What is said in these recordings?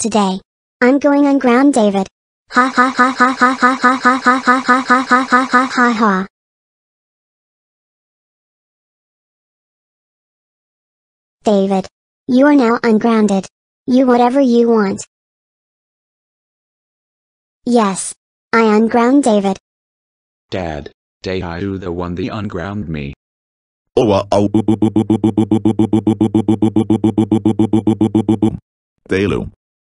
Today, I'm going on ground David. Ha ha ha ha ha ha ha ha ha ha ha ha ha ha ha ha ha. David, you are now ungrounded. You whatever you want. Yes, I unground David. Dad, day I do the one the unground me. Oh, oh, oh, oh, oh, oh, oh, oh, oh, oh, oh, oh, oh, oh, oh, oh, oh, oh, oh,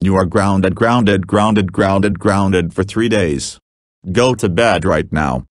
You are grounded grounded grounded grounded grounded for three days. Go to bed right now.